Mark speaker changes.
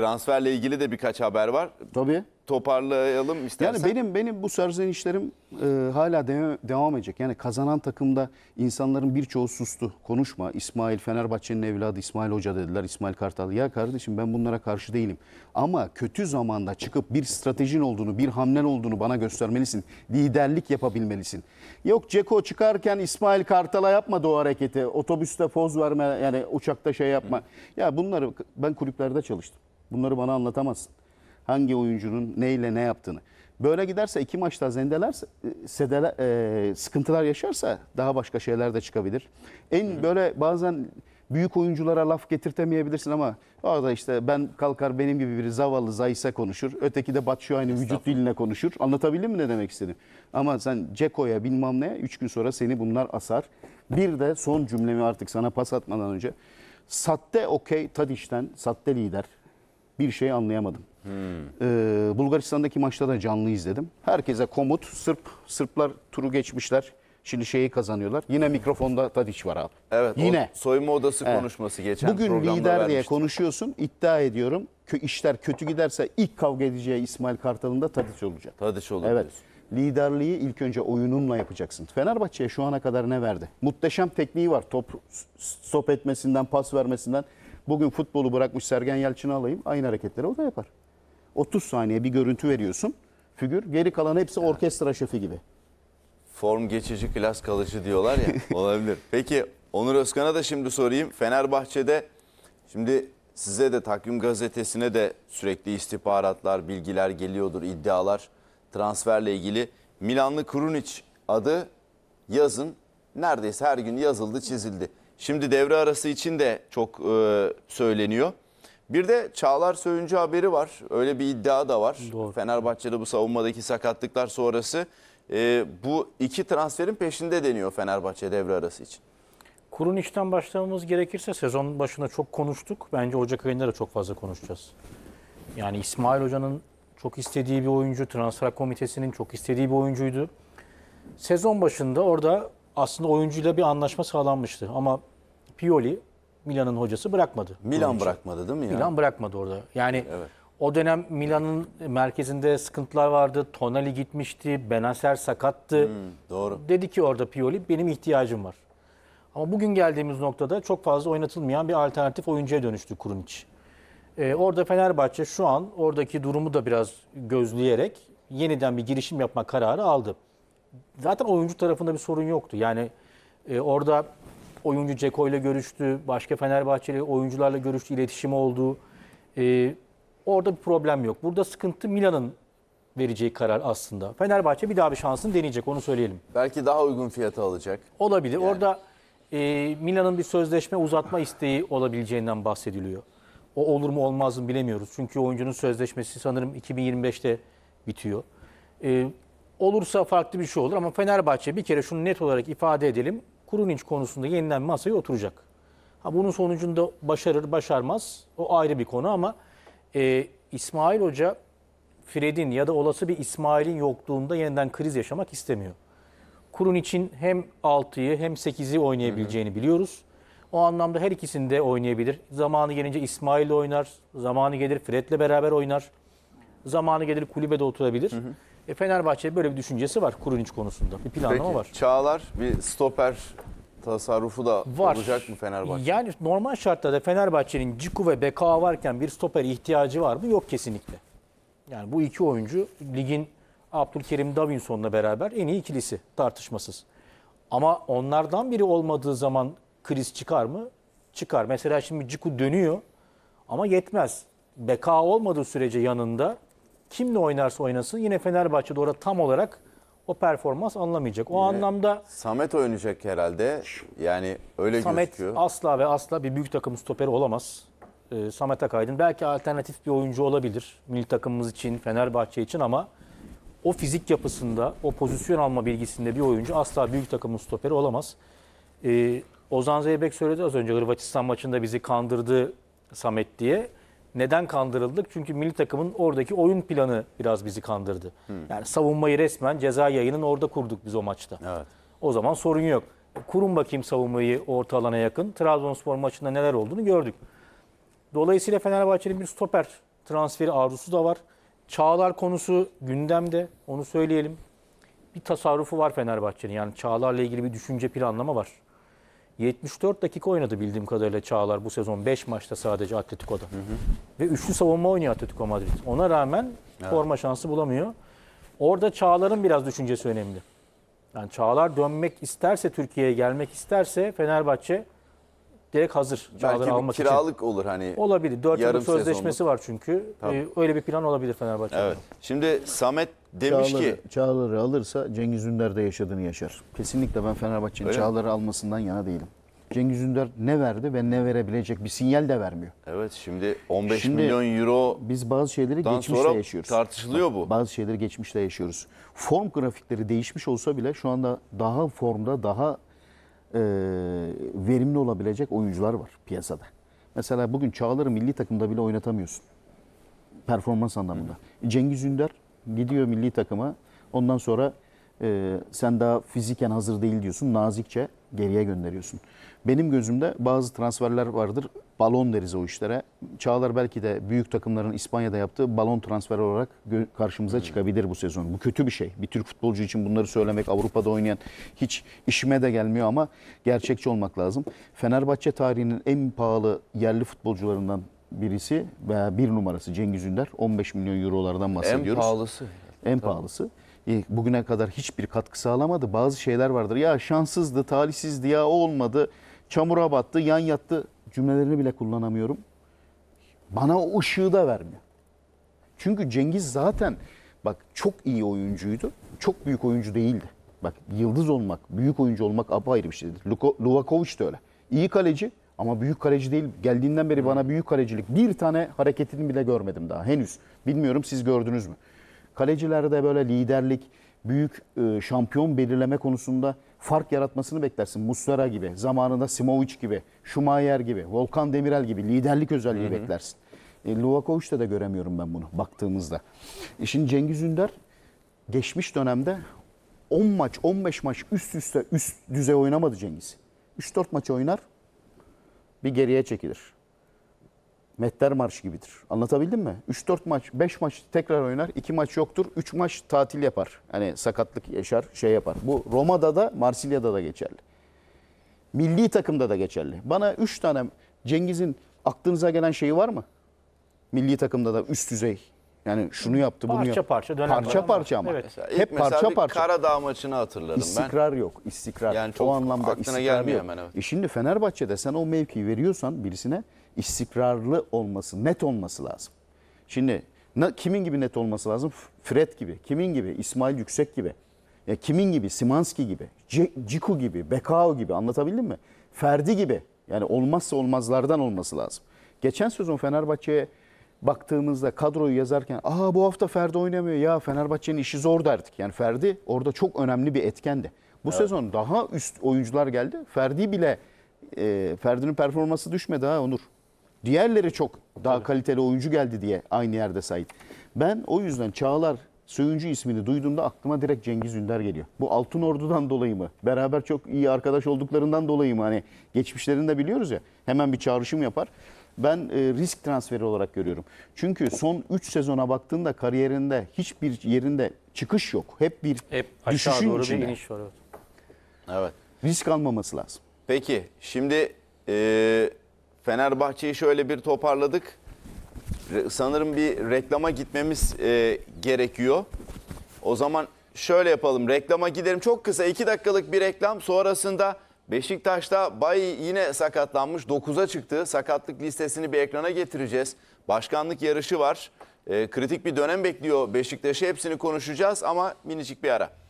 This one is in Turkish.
Speaker 1: Transferle ilgili de birkaç haber var. Tabii. Toparlayalım istersen. Yani benim
Speaker 2: benim bu serzenişlerim e, hala de, devam edecek. Yani kazanan takımda insanların birçoğu sustu. Konuşma. İsmail Fenerbahçe'nin evladı İsmail Hoca dediler. İsmail Kartal. Ya kardeşim ben bunlara karşı değilim. Ama kötü zamanda çıkıp bir stratejin olduğunu, bir hamlen olduğunu bana göstermelisin. Liderlik yapabilmelisin. Yok Ceko çıkarken İsmail Kartal'a yapmadı o hareketi. Otobüste poz verme yani uçakta şey yapma. Ya bunları ben kulüplerde çalıştım. Bunları bana anlatamazsın. Hangi oyuncunun neyle ne yaptığını. Böyle giderse iki maçta zendelerse e, sedele, e, sıkıntılar yaşarsa daha başka şeyler de çıkabilir. En Hı böyle bazen büyük oyunculara laf getirtemeyebilirsin ama orada işte ben kalkar benim gibi biri zavallı zayse konuşur. Öteki de aynı vücut diline konuşur. Anlatabildim mi ne demek istediğimi? Ama sen Ceko'ya bilmem ne 3 gün sonra seni bunlar asar. Bir de son cümlemi artık sana pas atmadan önce. Satte okey Tadiş'ten, Satte lider bir şey anlayamadım. Hmm. Ee, Bulgaristan'daki maçta da canlı izledim. Herkese komut Sırp, Sırplar turu geçmişler. Şimdi şeyi kazanıyorlar. Yine hmm. mikrofonda Tadiç var abi. Evet. Yine. soyunma odası evet. konuşması geçen Bugün lider vermiştim. diye konuşuyorsun. İddia ediyorum. Kö işler kötü giderse ilk kavga edeceği İsmail Kartal'ın da Tadiç olacak. Tadiç olur. Evet. Diyorsun. Liderliği ilk önce oyununla yapacaksın. Fenerbahçe'ye şu ana kadar ne verdi? Muhteşem tekniği var. Top stop etmesinden, pas vermesinden. Bugün futbolu bırakmış Sergen Yalçın'ı alayım. Aynı hareketleri o da yapar. 30 saniye bir görüntü veriyorsun. Figür geri kalan hepsi orkestra şefi gibi.
Speaker 1: Form geçici klas kalıcı diyorlar ya olabilir. Peki Onur Özkan'a da şimdi sorayım. Fenerbahçe'de şimdi size de takvim gazetesine de sürekli istihbaratlar, bilgiler geliyordur, iddialar transferle ilgili. Milanlı Krunic adı yazın neredeyse her gün yazıldı, çizildi. Şimdi devre arası için de çok e, söyleniyor. Bir de Çağlar Söyüncü haberi var. Öyle bir iddia da var. Doğru. Fenerbahçe'de bu savunmadaki sakatlıklar sonrası e, bu iki transferin peşinde deniyor Fenerbahçe devre arası için.
Speaker 3: Kurun işten başlamamız gerekirse sezonun başında çok konuştuk. Bence Ocak ayında da çok fazla konuşacağız. Yani İsmail Hoca'nın çok istediği bir oyuncu, transfer komitesinin çok istediği bir oyuncuydu. Sezon başında orada aslında oyuncuyla bir anlaşma sağlanmıştı ama Pioli Milan'ın hocası bırakmadı. Milan bırakmadı değil mi ya? Milan bırakmadı orada. Yani evet. o dönem Milan'ın merkezinde sıkıntılar vardı. Tonali gitmişti, Benacer sakattı. Hmm, doğru. Dedi ki orada Pioli benim ihtiyacım var. Ama bugün geldiğimiz noktada çok fazla oynatılmayan bir alternatif oyuncuya dönüştü Kurunic. Ee, orada Fenerbahçe şu an oradaki durumu da biraz gözleyerek yeniden bir girişim yapma kararı aldı. Zaten oyuncu tarafında bir sorun yoktu. Yani e, orada oyuncu Ceko ile görüştü, başka Fenerbahçeli oyuncularla görüştü, iletişimi oldu. E, orada bir problem yok. Burada sıkıntı Milan'ın vereceği karar aslında. Fenerbahçe bir daha bir şansını deneyecek onu söyleyelim. Belki daha uygun fiyata alacak. Olabilir. Yani. Orada e, Milan'ın bir sözleşme uzatma isteği olabileceğinden bahsediliyor. O olur mu olmaz mı bilemiyoruz. Çünkü oyuncunun sözleşmesi sanırım 2025'te bitiyor. E, olursa farklı bir şey olur ama Fenerbahçe bir kere şunu net olarak ifade edelim kuru linç konusunda yeniden masaya oturacak. Ha bunun sonucunda başarır başarmaz o ayrı bir konu ama e, İsmail Hoca Fred'in ya da olası bir İsmail'in yokluğunda yeniden kriz yaşamak istemiyor. Kurun için hem 6'yı hem 8'i oynayabileceğini biliyoruz. O anlamda her ikisini de oynayabilir. Zamanı gelince İsmail İsmail'le oynar, zamanı gelir Fred'le beraber oynar. Zamanı gelir kulübede oturabilir. Hı hı. E, Fenerbahçe böyle bir düşüncesi var Kurunic konusunda. Bir planlama Peki, var.
Speaker 1: Çağlar bir stoper tasarrufu da var. olacak mı Fenerbahçe?
Speaker 3: Yani normal şartlarda Fenerbahçe'nin Ciku ve Beka varken bir stoper ihtiyacı var mı? Yok kesinlikle. Yani bu iki oyuncu ligin Abdülkerim Davinson'la beraber en iyi ikilisi tartışmasız. Ama onlardan biri olmadığı zaman kriz çıkar mı? Çıkar. Mesela şimdi Ciku dönüyor ama yetmez. Beka olmadığı sürece yanında kimle oynarsa oynasın yine Fenerbahçe'de orada tam olarak o performans anlamayacak. O Yine anlamda Samet oynayacak herhalde. Yani öyle Samet gözüküyor. asla ve asla bir büyük takım stoperi olamaz. Ee, Samet Akaydın belki alternatif bir oyuncu olabilir. Milli takımımız için, Fenerbahçe için ama o fizik yapısında, o pozisyon alma bilgisinde bir oyuncu asla büyük takımın stoperi olamaz. Ee, Ozan Zeybek söyledi az önce Hırvatistan maçında bizi kandırdı Samet diye. Neden kandırıldık? Çünkü milli takımın oradaki oyun planı biraz bizi kandırdı. Hmm. Yani savunmayı resmen ceza yayının orada kurduk biz o maçta. Evet. O zaman sorun yok. Kurun bakayım savunmayı orta alana yakın. Trabzonspor maçında neler olduğunu gördük. Dolayısıyla Fenerbahçe'nin bir stoper transferi arzusu da var. Çağlar konusu gündemde. Onu söyleyelim. Bir tasarrufu var Fenerbahçe'nin. Yani Çağlar'la ilgili bir düşünce planlama var. 74 dakika oynadı bildiğim kadarıyla Çağlar bu sezon 5 maçta sadece Atletico'da. Hı hı. Ve üçlü savunma oynuyor Atletico Madrid. Ona rağmen evet. forma şansı bulamıyor. Orada Çağlar'ın biraz düşüncesi önemli. Yani Çağlar dönmek isterse Türkiye'ye gelmek isterse Fenerbahçe direkt hazır Çağlar'ı almak kiralık için. kiralık olur hani. Olabilir. 4 yıllık sözleşmesi sezonluk. var çünkü. Tabii. Ee, öyle bir plan olabilir Fenerbahçe'nin. Evet. Şimdi Samet Demiş Çağlar'ı,
Speaker 2: ki Çağlar'ı alırsa Cengiz Ünder'de yaşadığını yaşar. Kesinlikle ben Fenerbahçe'nin Öyle Çağlar'ı almasından yana değilim. Cengiz Ünder ne verdi ve ne verebilecek bir sinyal de vermiyor. Evet şimdi 15 Şimdi milyon euro Biz bazı şeyleri geçmişte sonra yaşıyoruz. tartışılıyor bu. Bazı şeyleri geçmişte yaşıyoruz. Form grafikleri değişmiş olsa bile şu anda daha formda, daha e, verimli olabilecek oyuncular var piyasada. Mesela bugün Çağlar'ı milli takımda bile oynatamıyorsun. Performans anlamında. Cengiz Ünder Gidiyor milli takıma. Ondan sonra e, sen daha fiziken hazır değil diyorsun. Nazikçe geriye gönderiyorsun. Benim gözümde bazı transferler vardır. Balon deriz o işlere. Çağlar belki de büyük takımların İspanya'da yaptığı balon transferi olarak karşımıza hmm. çıkabilir bu sezon. Bu kötü bir şey. Bir Türk futbolcu için bunları söylemek Avrupa'da oynayan hiç işime de gelmiyor ama gerçekçi olmak lazım. Fenerbahçe tarihinin en pahalı yerli futbolcularından birisi veya bir numarası Cengiz Ünder 15 milyon eurolardan bahsediyoruz. En pahalısı. En Tabii. pahalısı. E, bugüne kadar hiçbir katkı sağlamadı. Bazı şeyler vardır. Ya şanssızdı, talihsizdi, ya o olmadı, çamura battı, yan yattı cümlelerini bile kullanamıyorum. Bana o ışığı da vermiyor. Çünkü Cengiz zaten bak çok iyi oyuncuydu. Çok büyük oyuncu değildi. Bak yıldız olmak, büyük oyuncu olmak apayrı bir şeydir. Luvakovic de öyle. İyi kaleci ama büyük kaleci değil. Geldiğinden beri bana büyük kalecilik bir tane hareketini bile görmedim daha henüz. Bilmiyorum siz gördünüz mü? Kalecilerde böyle liderlik, büyük e, şampiyon belirleme konusunda fark yaratmasını beklersin. Muslera gibi, zamanında Simovic gibi, Schumacher gibi, Volkan Demirel gibi liderlik özelliği Hı-hı. beklersin. E, Luvakovic'te de göremiyorum ben bunu baktığımızda. E şimdi Cengiz Ünder geçmiş dönemde 10 maç, 15 maç üst üste üst düzey oynamadı Cengiz. 3-4 maç oynar, bir geriye çekilir. Metter marş gibidir. Anlatabildim mi? 3-4 maç, 5 maç tekrar oynar. 2 maç yoktur. 3 maç tatil yapar. Hani sakatlık yaşar, şey yapar. Bu Roma'da da, Marsilya'da da geçerli. Milli takımda da geçerli. Bana 3 tane Cengiz'in aklınıza gelen şeyi var mı? Milli takımda da üst düzey yani şunu yaptı, bunu yaptı. parça dönem Parça dönem. parça ama. Evet. Mesela Hep mesela parça bir parça.
Speaker 1: Karadağ maçını hatırlarım ben. İstikrar yok, istikrar. Yani çok o anlamda aklına istikrar gelmiyor yok. hemen, evet. E
Speaker 2: şimdi Fenerbahçe'de sen o mevkiyi veriyorsan birisine istikrarlı olması, net olması lazım. Şimdi kimin gibi net olması lazım? Fred gibi, kimin gibi? İsmail Yüksek gibi. Ya e kimin gibi? Simanski gibi, Ciku gibi, Bekao gibi anlatabildim mi? Ferdi gibi. Yani olmazsa olmazlardan olması lazım. Geçen sezon Fenerbahçe'ye baktığımızda kadroyu yazarken aha bu hafta Ferdi oynamıyor ya Fenerbahçe'nin işi zor derdik. Yani Ferdi orada çok önemli bir etkendi. Bu evet. sezon daha üst oyuncular geldi. Ferdi bile e, Ferdi'nin performansı düşmedi ha Onur. Diğerleri çok daha Tabii. kaliteli oyuncu geldi diye aynı yerde Sait. Ben o yüzden Çağlar Söyüncü ismini duyduğumda aklıma direkt Cengiz Ünder geliyor. Bu Altın Ordu'dan dolayı mı? Beraber çok iyi arkadaş olduklarından dolayı mı? Hani geçmişlerini de biliyoruz ya. Hemen bir çağrışım yapar ben e, risk transferi olarak görüyorum. Çünkü son 3 sezona baktığında kariyerinde hiçbir yerinde çıkış yok. Hep bir Hep aşağı düşüşün doğru bir içinde. iniş var. evet. Evet. Risk almaması lazım.
Speaker 1: Peki şimdi e, Fenerbahçe'yi şöyle bir toparladık. Re- Sanırım bir reklama gitmemiz e, gerekiyor. O zaman şöyle yapalım. Reklama gidelim. Çok kısa 2 dakikalık bir reklam. Sonrasında Beşiktaş'ta bay yine sakatlanmış. 9'a çıktı. Sakatlık listesini bir ekrana getireceğiz. Başkanlık yarışı var. E, kritik bir dönem bekliyor Beşiktaş'ı. Hepsini konuşacağız ama minicik bir ara.